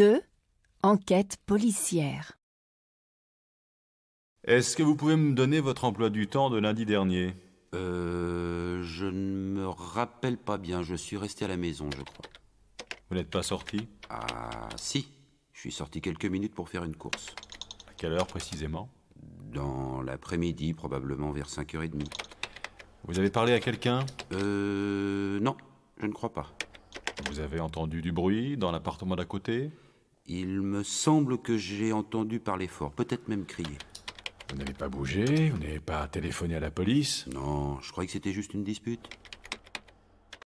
2. Enquête policière. Est-ce que vous pouvez me donner votre emploi du temps de lundi dernier Euh. Je ne me rappelle pas bien. Je suis resté à la maison, je crois. Vous n'êtes pas sorti Ah, si. Je suis sorti quelques minutes pour faire une course. À quelle heure précisément Dans l'après-midi, probablement vers 5h30. Vous avez parlé à quelqu'un Euh. Non, je ne crois pas. Vous avez entendu du bruit dans l'appartement d'à côté il me semble que j'ai entendu parler fort, peut-être même crier. Vous n'avez pas bougé, vous n'avez pas téléphoné à la police Non, je croyais que c'était juste une dispute.